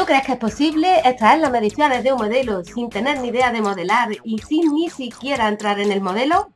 ¿Tú crees que es posible extraer las mediciones de un modelo sin tener ni idea de modelar y sin ni siquiera entrar en el modelo?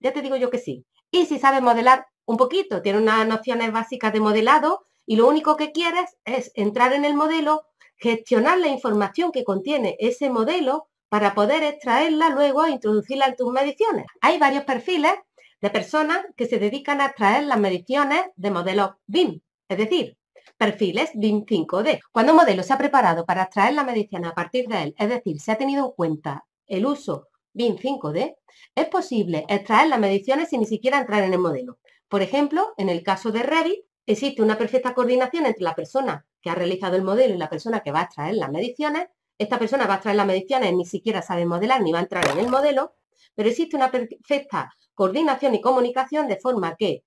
Ya te digo yo que sí. Y si sabes modelar un poquito, tienes unas nociones básicas de modelado y lo único que quieres es entrar en el modelo, gestionar la información que contiene ese modelo para poder extraerla luego e introducirla en tus mediciones. Hay varios perfiles de personas que se dedican a extraer las mediciones de modelos BIM, es decir, perfiles BIM 5D. Cuando un modelo se ha preparado para extraer la medición a partir de él, es decir, se ha tenido en cuenta el uso BIM 5D, es posible extraer las mediciones sin ni siquiera entrar en el modelo. Por ejemplo, en el caso de Revit, existe una perfecta coordinación entre la persona que ha realizado el modelo y la persona que va a extraer las mediciones. Esta persona va a extraer las mediciones, ni siquiera sabe modelar ni va a entrar en el modelo, pero existe una perfecta coordinación y comunicación de forma que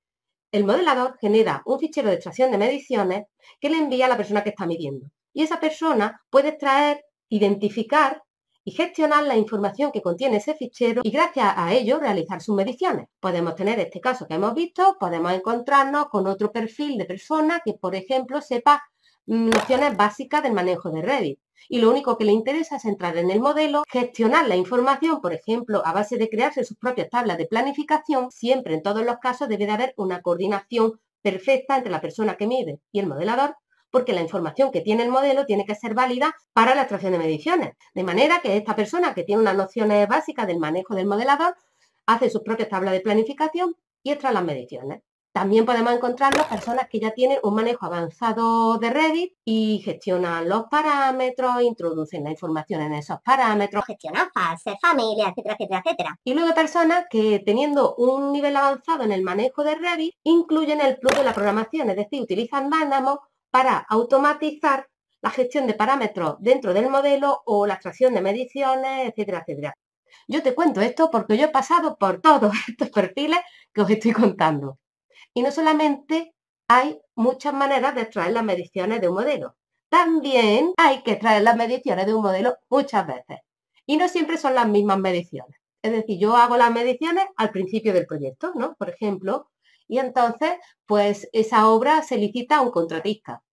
el modelador genera un fichero de extracción de mediciones que le envía a la persona que está midiendo. Y esa persona puede extraer, identificar y gestionar la información que contiene ese fichero y gracias a ello realizar sus mediciones. Podemos tener este caso que hemos visto, podemos encontrarnos con otro perfil de persona que, por ejemplo, sepa nociones básicas del manejo de Reddit. Y lo único que le interesa es entrar en el modelo, gestionar la información, por ejemplo, a base de crearse sus propias tablas de planificación. Siempre, en todos los casos, debe de haber una coordinación perfecta entre la persona que mide y el modelador, porque la información que tiene el modelo tiene que ser válida para la extracción de mediciones. De manera que esta persona que tiene unas nociones básicas del manejo del modelador hace sus propias tablas de planificación y extrae las mediciones. También podemos encontrarnos personas que ya tienen un manejo avanzado de Revit y gestionan los parámetros, introducen la información en esos parámetros, gestionan fase FAMILIA, etcétera, etcétera, etcétera. Y luego personas que teniendo un nivel avanzado en el manejo de Revit incluyen el plus de la programación, es decir, utilizan Dynamo para automatizar la gestión de parámetros dentro del modelo o la extracción de mediciones, etcétera, etcétera. Yo te cuento esto porque yo he pasado por todos estos perfiles que os estoy contando. Y no solamente hay muchas maneras de extraer las mediciones de un modelo. También hay que extraer las mediciones de un modelo muchas veces. Y no siempre son las mismas mediciones. Es decir, yo hago las mediciones al principio del proyecto, ¿no? Por ejemplo, y entonces, pues esa obra se licita a un contratista.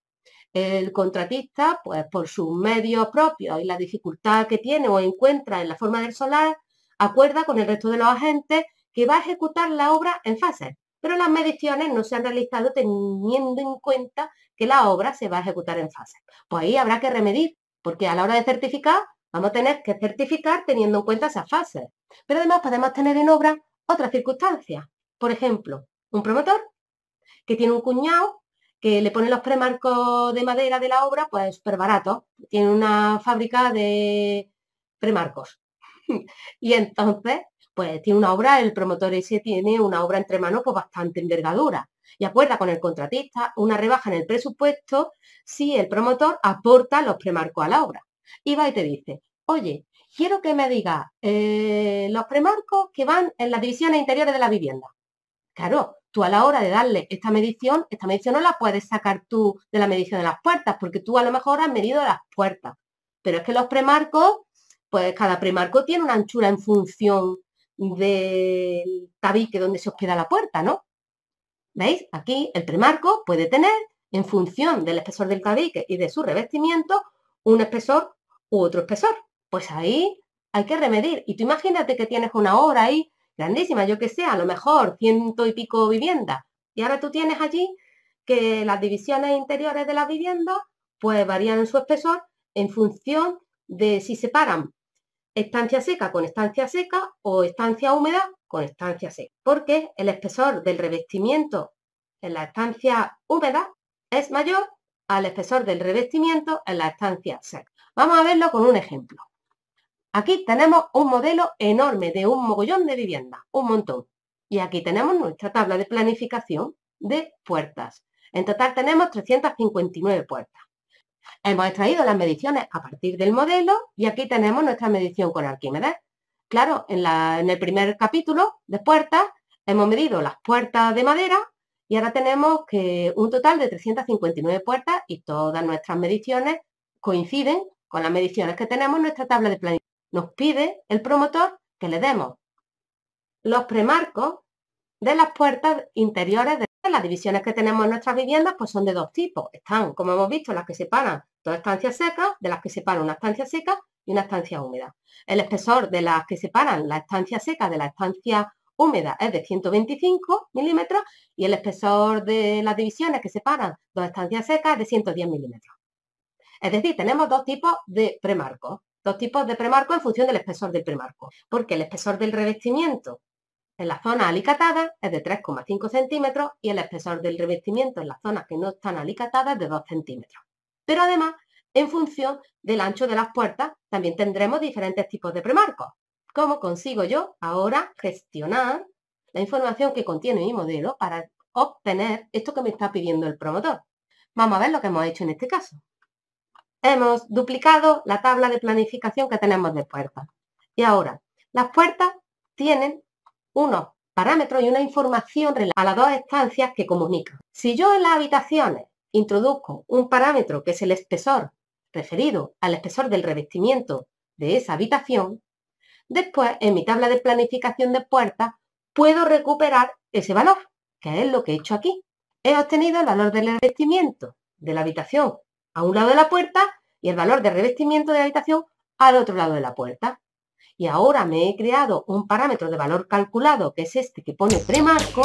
El contratista, pues por sus medios propios y la dificultad que tiene o encuentra en la forma del solar, acuerda con el resto de los agentes que va a ejecutar la obra en fases pero las mediciones no se han realizado teniendo en cuenta que la obra se va a ejecutar en fase. Pues ahí habrá que remedir, porque a la hora de certificar vamos a tener que certificar teniendo en cuenta esas fases. Pero además podemos tener en obra otras circunstancias. Por ejemplo, un promotor que tiene un cuñado que le pone los premarcos de madera de la obra, pues súper barato. Tiene una fábrica de premarcos. y entonces pues tiene una obra, el promotor ese tiene una obra entre manos pues bastante envergadura y acuerda con el contratista una rebaja en el presupuesto si el promotor aporta los premarcos a la obra. Y va y te dice, oye, quiero que me diga eh, los premarcos que van en las divisiones interiores de la vivienda. Claro, tú a la hora de darle esta medición, esta medición no la puedes sacar tú de la medición de las puertas, porque tú a lo mejor has medido las puertas. Pero es que los premarcos, pues cada premarco tiene una anchura en función del tabique donde se queda la puerta, ¿no? ¿Veis? Aquí el premarco puede tener, en función del espesor del tabique y de su revestimiento, un espesor u otro espesor. Pues ahí hay que remedir. Y tú imagínate que tienes una obra ahí grandísima, yo que sé, a lo mejor ciento y pico viviendas. Y ahora tú tienes allí que las divisiones interiores de las viviendas pues varían en su espesor en función de si separan estancia seca con estancia seca o estancia húmeda con estancia seca, porque el espesor del revestimiento en la estancia húmeda es mayor al espesor del revestimiento en la estancia seca. Vamos a verlo con un ejemplo. Aquí tenemos un modelo enorme de un mogollón de vivienda, un montón. Y aquí tenemos nuestra tabla de planificación de puertas. En total tenemos 359 puertas. Hemos extraído las mediciones a partir del modelo y aquí tenemos nuestra medición con Arquímedes. Claro, en, el primer capítulo de puertas hemos medido las puertas de madera y ahora tenemos que un total de 359 puertas y todas nuestras mediciones coinciden con las mediciones que tenemos en nuestra tabla de planificación. Nos pide el promotor que le demos los premarcos de las puertas interiores de las divisiones que tenemos en nuestras viviendas pues son de dos tipos. Están, como hemos visto, las que separan dos estancias secas, de las que separan una estancia seca y una estancia húmeda. El espesor de las que separan la estancia seca de la estancia húmeda es de 125 milímetros y el espesor de las divisiones que separan dos estancias secas es de 110 milímetros. Es decir, tenemos dos tipos de premarcos, dos tipos de premarco en función del espesor del premarco, porque el espesor del revestimiento en la zona alicatadas es de 3,5 centímetros y el espesor del revestimiento en las zonas que no están alicatadas es de 2 centímetros. Pero además, en función del ancho de las puertas, también tendremos diferentes tipos de premarcos. ¿Cómo consigo yo ahora gestionar la información que contiene mi modelo para obtener esto que me está pidiendo el promotor? Vamos a ver lo que hemos hecho en este caso. Hemos duplicado la tabla de planificación que tenemos de puertas. Y ahora, las puertas tienen unos parámetros y una información a las dos estancias que comunican. Si yo en las habitaciones introduzco un parámetro que es el espesor referido al espesor del revestimiento de esa habitación, después en mi tabla de planificación de puertas puedo recuperar ese valor, que es lo que he hecho aquí. He obtenido el valor del revestimiento de la habitación a un lado de la puerta y el valor de revestimiento de la habitación al otro lado de la puerta y ahora me he creado un parámetro de valor calculado, que es este que pone premarco.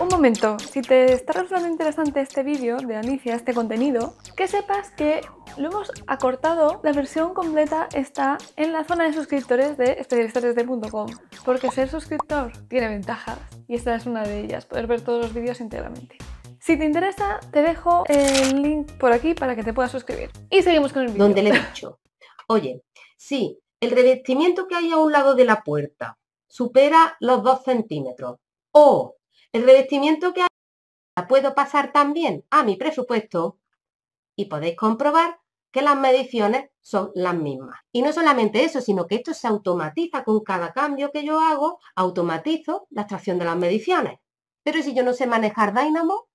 Un momento, si te está resultando interesante este vídeo de Alicia, este contenido, que sepas que lo hemos acortado, la versión completa está en la zona de suscriptores de especialistas.com, porque ser suscriptor tiene ventajas y esta es una de ellas, poder ver todos los vídeos íntegramente. Si te interesa, te dejo el link por aquí para que te puedas suscribir. Y seguimos con el vídeo. Donde le he dicho Oye, si el revestimiento que hay a un lado de la puerta supera los 2 centímetros o el revestimiento que hay la puedo pasar también a mi presupuesto y podéis comprobar que las mediciones son las mismas. Y no solamente eso, sino que esto se automatiza con cada cambio que yo hago, automatizo la extracción de las mediciones. Pero si yo no sé manejar Dynamo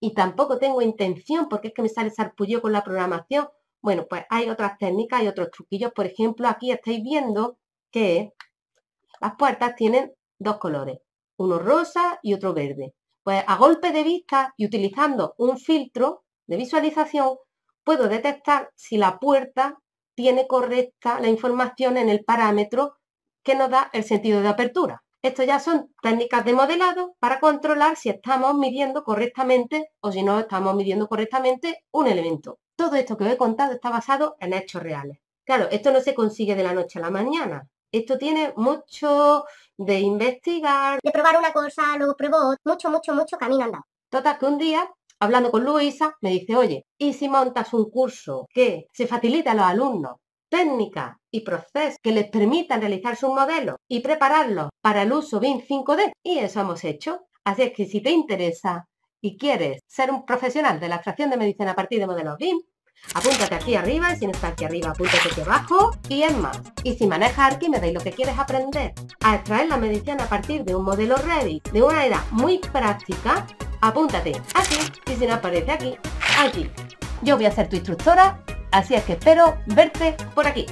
y tampoco tengo intención, porque es que me sale sarpullido con la programación, bueno, pues hay otras técnicas, y otros truquillos. Por ejemplo, aquí estáis viendo que las puertas tienen dos colores, uno rosa y otro verde. Pues a golpe de vista y utilizando un filtro de visualización, puedo detectar si la puerta tiene correcta la información en el parámetro que nos da el sentido de apertura. Esto ya son técnicas de modelado para controlar si estamos midiendo correctamente o si no estamos midiendo correctamente un elemento. Todo esto que os he contado está basado en hechos reales. Claro, esto no se consigue de la noche a la mañana. Esto tiene mucho de investigar. De probar una cosa, luego pruebo, mucho, mucho, mucho camino andado. Total, que un día, hablando con Luisa, me dice, oye, ¿y si montas un curso que se facilite a los alumnos técnicas y procesos que les permitan realizar sus modelos y prepararlos para el uso BIM 5D? Y eso hemos hecho. Así es que si te interesa y quieres ser un profesional de la extracción de medicina a partir de modelos BIM, apúntate aquí arriba y si no está aquí arriba, apúntate aquí abajo y es más. Y si manejas Arquímedes y lo que quieres aprender a extraer la medicina a partir de un modelo Ready de una edad muy práctica, apúntate aquí y si no aparece aquí, aquí. Yo voy a ser tu instructora, así es que espero verte por aquí.